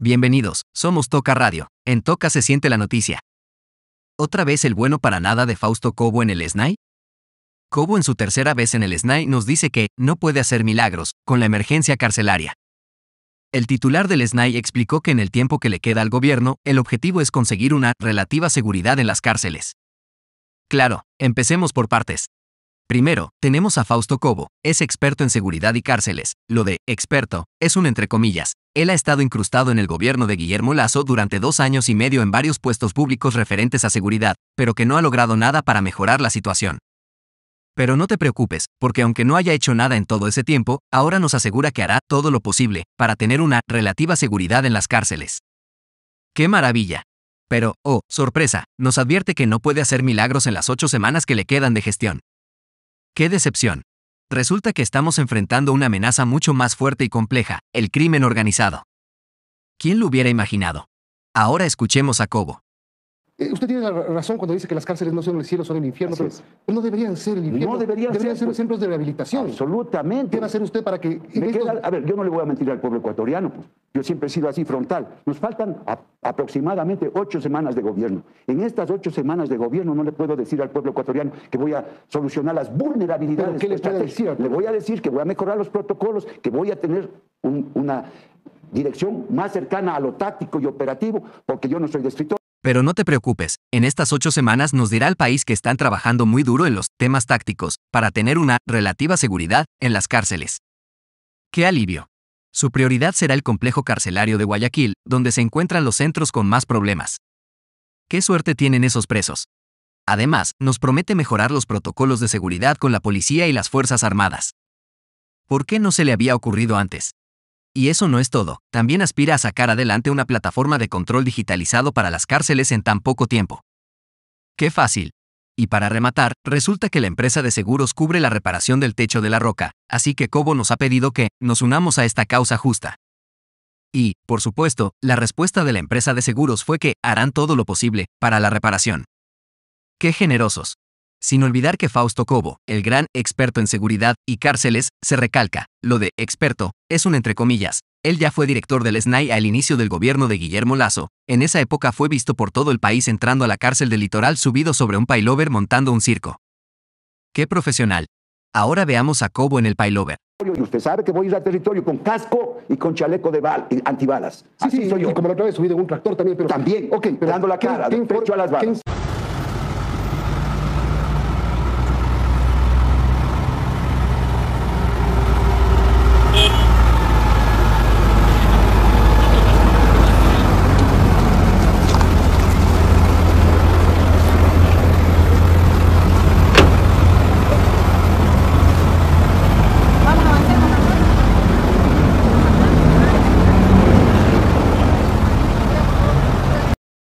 Bienvenidos, somos Toca Radio. En Toca se siente la noticia. ¿Otra vez el bueno para nada de Fausto Cobo en el SNAI? Cobo en su tercera vez en el SNAI nos dice que no puede hacer milagros con la emergencia carcelaria. El titular del SNAI explicó que en el tiempo que le queda al gobierno, el objetivo es conseguir una relativa seguridad en las cárceles. Claro, empecemos por partes. Primero, tenemos a Fausto Cobo, es experto en seguridad y cárceles. Lo de experto es un entre comillas. Él ha estado incrustado en el gobierno de Guillermo Lazo durante dos años y medio en varios puestos públicos referentes a seguridad, pero que no ha logrado nada para mejorar la situación. Pero no te preocupes, porque aunque no haya hecho nada en todo ese tiempo, ahora nos asegura que hará todo lo posible para tener una relativa seguridad en las cárceles. ¡Qué maravilla! Pero, oh, sorpresa, nos advierte que no puede hacer milagros en las ocho semanas que le quedan de gestión. ¡Qué decepción! Resulta que estamos enfrentando una amenaza mucho más fuerte y compleja, el crimen organizado. ¿Quién lo hubiera imaginado? Ahora escuchemos a Cobo. Eh, usted tiene razón cuando dice que las cárceles no son el cielo, son el infierno, pero, no deberían ser el infierno. No deberían, ser, ser, centros de rehabilitación. Absolutamente. ¿Qué va a hacer usted para que.? a ver, yo no le voy a mentir al pueblo ecuatoriano, pues. Yo siempre he sido así frontal. Nos faltan aproximadamente ocho semanas de gobierno. En estas ocho semanas de gobierno no le puedo decir al pueblo ecuatoriano que voy a solucionar las vulnerabilidades. ¿Pero ¿Qué le decir? Le voy a decir que voy a mejorar los protocolos, que voy a tener una dirección más cercana a lo táctico y operativo, porque yo no soy de pero no te preocupes, en estas ocho semanas nos dirá el país que están trabajando muy duro en los temas tácticos para tener una relativa seguridad en las cárceles. ¡Qué alivio! Su prioridad será el complejo carcelario de Guayaquil, donde se encuentran los centros con más problemas. ¡Qué suerte tienen esos presos! Además, nos promete mejorar los protocolos de seguridad con la policía y las Fuerzas Armadas. ¿Por qué no se le había ocurrido antes? Y eso no es todo, también aspira a sacar adelante una plataforma de control digitalizado para las cárceles en tan poco tiempo. ¡Qué fácil! Y para rematar, resulta que la empresa de seguros cubre la reparación del techo de la roca, así que Cobo nos ha pedido que nos unamos a esta causa justa. Y, por supuesto, la respuesta de la empresa de seguros fue que harán todo lo posible para la reparación. ¡Qué generosos! Sin olvidar que Fausto Cobo, el gran experto en seguridad y cárceles, se recalca, lo de experto es un entre comillas. Él ya fue director del SNAI al inicio del gobierno de Guillermo Lazo. En esa época fue visto por todo el país entrando a la cárcel del litoral subido sobre un pailover montando un circo. ¡Qué profesional! Ahora veamos a Cobo en el pailover. usted sabe que voy a ir al territorio con casco y con chaleco de antibalas. sí, soy yo. Y como la otra vez un tractor también, pero. También, ok, pero la cara, a las balas.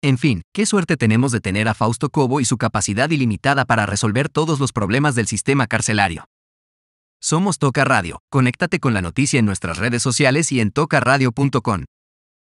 En fin, qué suerte tenemos de tener a Fausto Cobo y su capacidad ilimitada para resolver todos los problemas del sistema carcelario. Somos Toca Radio, conéctate con la noticia en nuestras redes sociales y en tocaradio.com.